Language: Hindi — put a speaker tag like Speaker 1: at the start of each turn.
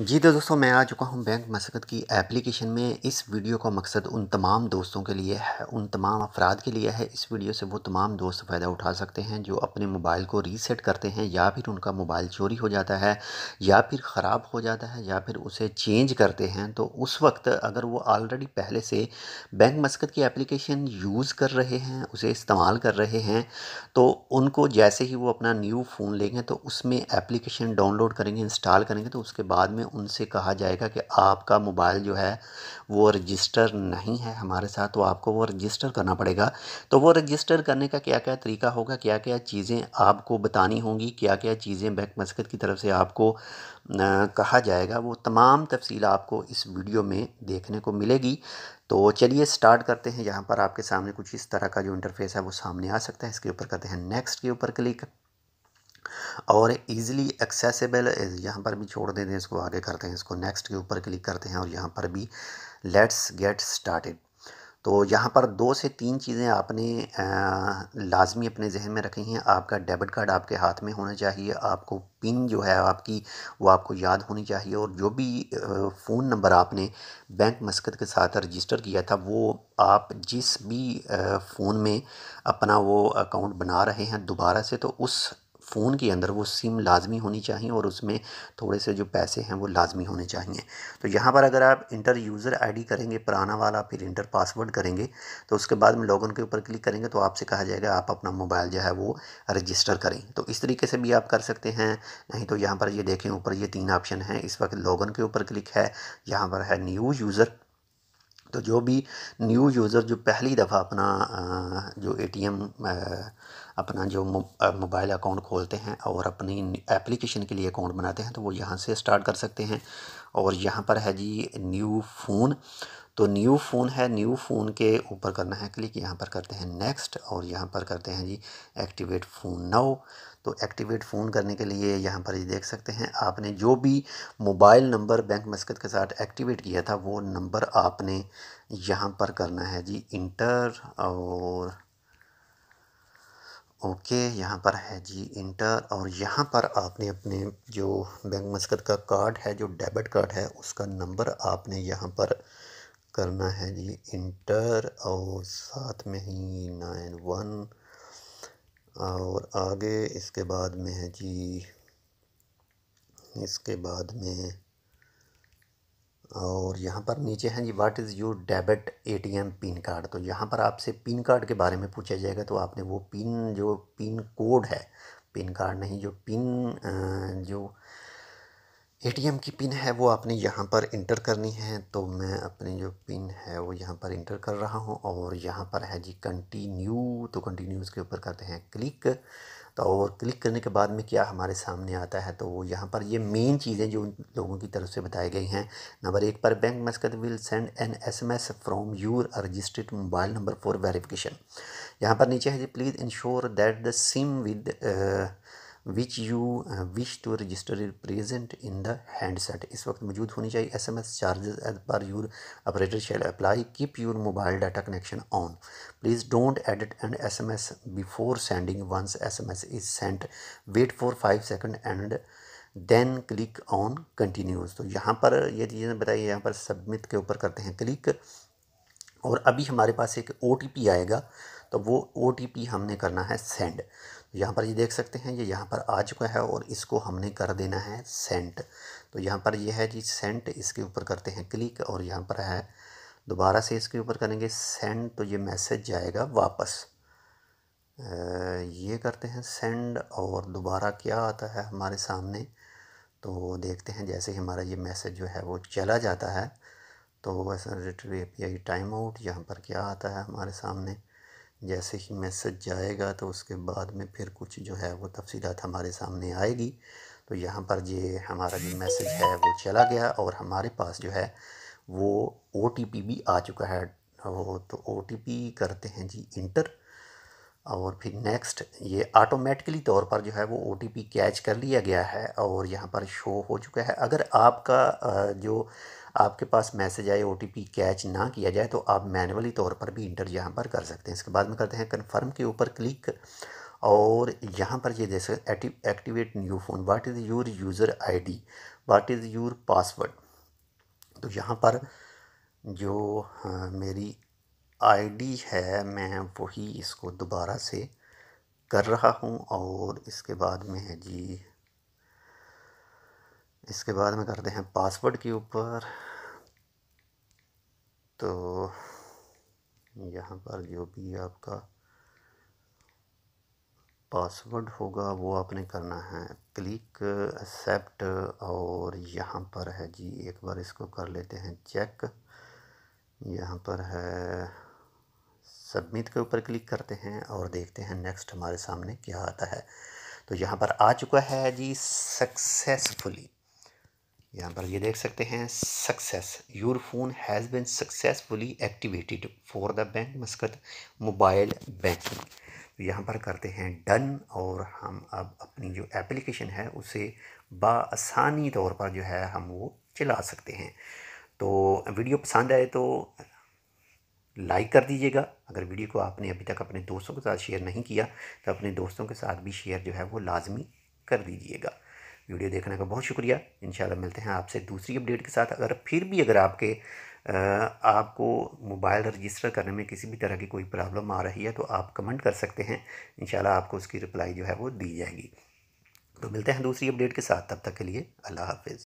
Speaker 1: जी तो दोस्तों मैं आ चुका हूँ बैंक मशक्क़त की एप्लीकेशन में इस वीडियो का मकसद उन तमाम दोस्तों के लिए है उन तमाम अफराद के लिए है इस वीडियो से वो तमाम दोस्त फ़ायदा उठा सकते हैं जो अपने मोबाइल को रीसेट करते हैं या फिर उनका मोबाइल चोरी हो जाता है या फिर ख़राब हो जाता है या फिर उसे चेंज करते हैं तो उस वक्त अगर वो ऑलरेडी पहले से बैंक मशक्क़त की एप्लीकेशन यूज़ कर रहे हैं उसे इस्तेमाल कर रहे हैं तो उनको जैसे ही वो अपना न्यू फ़ोन लेंगे तो उसमें एप्लीकेशन डाउनलोड करेंगे इंस्टॉल करेंगे तो उसके बाद में उनसे कहा जाएगा कि आपका मोबाइल जो है वो रजिस्टर नहीं है हमारे साथ तो आपको वो रजिस्टर करना पड़ेगा तो वो रजिस्टर करने का क्या क्या तरीका होगा क्या क्या चीज़ें आपको बतानी होंगी क्या क्या चीज़ें बैक मस्कत की तरफ से आपको कहा जाएगा वो तमाम तफसील आपको इस वीडियो में देखने को मिलेगी तो चलिए स्टार्ट करते हैं यहाँ पर आपके सामने कुछ इस तरह का जो इंटरफेस है वो सामने आ सकता है इसके ऊपर करते हैं नेक्स्ट के ऊपर क्लिक और ईज़िली एक्सेसिबल यहाँ पर भी छोड़ देते हैं इसको आगे करते हैं इसको नेक्स्ट के ऊपर क्लिक करते हैं और यहाँ पर भी लेट्स गेट स्टार्टेड तो यहाँ पर दो से तीन चीज़ें आपने लाजमी अपने जहन में रखी हैं आपका डेबिट कार्ड आपके हाथ में होना चाहिए आपको पिन जो है आपकी वो आपको याद होनी चाहिए और जो भी फ़ोन नंबर आपने बैंक मस्कत के साथ रजिस्टर किया था वो आप जिस भी फ़ोन में अपना वो अकाउंट बना रहे हैं दोबारा से तो उस फ़ोन के अंदर वो सिम लाजमी होनी चाहिए और उसमें थोड़े से जो पैसे हैं वो लाजमी होने चाहिए तो यहाँ पर अगर आप इंटर यूज़र आईडी करेंगे पुराना वाला फिर इंटर पासवर्ड करेंगे तो उसके बाद में लॉगिन के ऊपर क्लिक करेंगे तो आपसे कहा जाएगा आप अपना मोबाइल जो है वो रजिस्टर करें तो इस तरीके से भी आप कर सकते हैं नहीं तो यहाँ पर ये देखें ऊपर ये तीन ऑप्शन हैं इस वक्त लॉगन के ऊपर क्लिक है यहाँ पर है न्यू यूज़र तो जो भी न्यू यूज़र जो पहली दफ़ा अपना जो एटीएम अपना जो मोबाइल अकाउंट खोलते हैं और अपनी एप्लीकेशन के लिए अकाउंट बनाते हैं तो वो यहाँ से स्टार्ट कर सकते हैं और यहाँ पर है जी न्यू फ़ोन तो न्यू फ़ोन है न्यू फ़ोन के ऊपर करना है क्लिक यहाँ पर करते हैं नेक्स्ट और यहाँ पर करते हैं जी एक्टिवेट फ़ोन नाउ तो एक्टिवेट फ़ोन करने के लिए यहाँ पर ये देख सकते हैं आपने जो भी मोबाइल नंबर बैंक मस्कत के साथ एक्टिवेट किया था वो नंबर आपने यहाँ पर करना है जी इंटर और ओके यहाँ पर है जी इंटर और यहाँ पर आपने अपने जो बैंक मस्कत का कार्ड है जो डेबिट कार्ड है उसका नंबर आपने यहाँ पर करना है जी इंटर और साथ में ही नाइन वन और आगे इसके बाद में है जी इसके बाद में और यहाँ पर नीचे हैं जी what is your debit ATM pin card तो यहाँ पर आपसे पिन कार्ड के बारे में पूछा जाएगा तो आपने वो पिन जो पिन कोड है पिन कार्ड नहीं जो पिन जो एटीएम की पिन है वो आपने यहाँ पर इंटर करनी है तो मैं अपनी जो पिन है वो यहाँ पर इंटर कर रहा हूँ और यहाँ पर है जी कंटिन्यू तो कंटिन्यू उसके ऊपर करते हैं क्लिक तो और क्लिक करने के बाद में क्या हमारे सामने आता है तो यहाँ पर ये मेन चीज़ें जो लोगों की तरफ से बताई गई हैं नंबर एक पर bank Muscat will send an S M S from your registered mobile number for verification यहाँ पर नीचे है जी please ensure that the SIM with which you wish to register present in the handset इस वक्त मौजूद होनी चाहिए S M S charges as per your operator shall apply keep your mobile data connection on please don't edit and S M S before sending once S M S is sent wait for five second and then click on continues तो यहाँ पर ये चीज़ें बताइए यहाँ पर सबमिट के ऊपर करते हैं क्लिक और अभी हमारे पास एक ओ टी पी आएगा तो वो ओ टी पी हमने करना है सेंड यहाँ पर ये देख सकते हैं ये यहाँ पर आ चुका है और इसको हमने कर देना है सेंट तो यहाँ पर ये है जी सेंट इसके ऊपर करते हैं क्लिक और यहाँ पर है दोबारा से इसके ऊपर करेंगे सेंड तो ये मैसेज जाएगा वापस ये करते हैं सेंड और दोबारा क्या आता है हमारे सामने तो देखते हैं जैसे ही हमारा ये मैसेज जो है वो चला जाता है तो वैसा रिट्री ए टाइम आउट यहाँ पर क्या आता है हमारे सामने जैसे ही मैसेज जाएगा तो उसके बाद में फिर कुछ जो है वो तफसीत हमारे सामने आएगी तो यहाँ पर ये हमारा जो मैसेज है वो चला गया और हमारे पास जो है वो ओ भी आ चुका है वो तो ओ करते हैं जी इंटर और फिर नेक्स्ट ये ऑटोमेटिकली तौर पर जो है वो ओ कैच कर लिया गया है और यहाँ पर शो हो चुका है अगर आपका जो आपके पास मैसेज आए ओ कैच ना किया जाए तो आप मैनुअली तौर पर भी इंटर यहाँ पर कर सकते हैं इसके बाद में करते हैं कन्फर्म के ऊपर क्लिक और यहाँ पर ये सकते activate new phone what is your user ID what is your password तो यहाँ पर जो हाँ, मेरी आईडी है मैं वही इसको दोबारा से कर रहा हूँ और इसके बाद में है जी इसके बाद में करते हैं पासवर्ड के ऊपर तो यहाँ पर जो भी आपका पासवर्ड होगा वो आपने करना है क्लिक एक्सेप्ट और यहाँ पर है जी एक बार इसको कर लेते हैं चेक यहाँ पर है सबमिट के ऊपर क्लिक करते हैं और देखते हैं नेक्स्ट हमारे सामने क्या आता है तो यहाँ पर आ चुका है जी सक्सेसफुली यहाँ पर ये देख सकते हैं success your phone has been successfully activated for the bank Muscat mobile तो बैंकिंग यहाँ पर करते हैं डन और हम अब अपनी जो एप्लीकेशन है उसे बसानी तौर पर जो है हम वो चला सकते हैं तो वीडियो पसंद आए तो लाइक कर दीजिएगा अगर वीडियो को आपने अभी तक अपने दोस्तों के साथ शेयर नहीं किया तो अपने दोस्तों के साथ भी शेयर जो है वो लाजमी कर दीजिएगा वीडियो देखने का बहुत शुक्रिया इन मिलते हैं आपसे दूसरी अपडेट के साथ अगर फिर भी अगर आपके आपको मोबाइल रजिस्टर करने में किसी भी तरह की कोई प्रॉब्लम आ रही है तो आप कमेंट कर सकते हैं इन आपको उसकी रिप्लाई जो है वो दी जाएगी तो मिलते हैं दूसरी अपडेट के साथ तब तक के लिए अल्लाह हाफिज़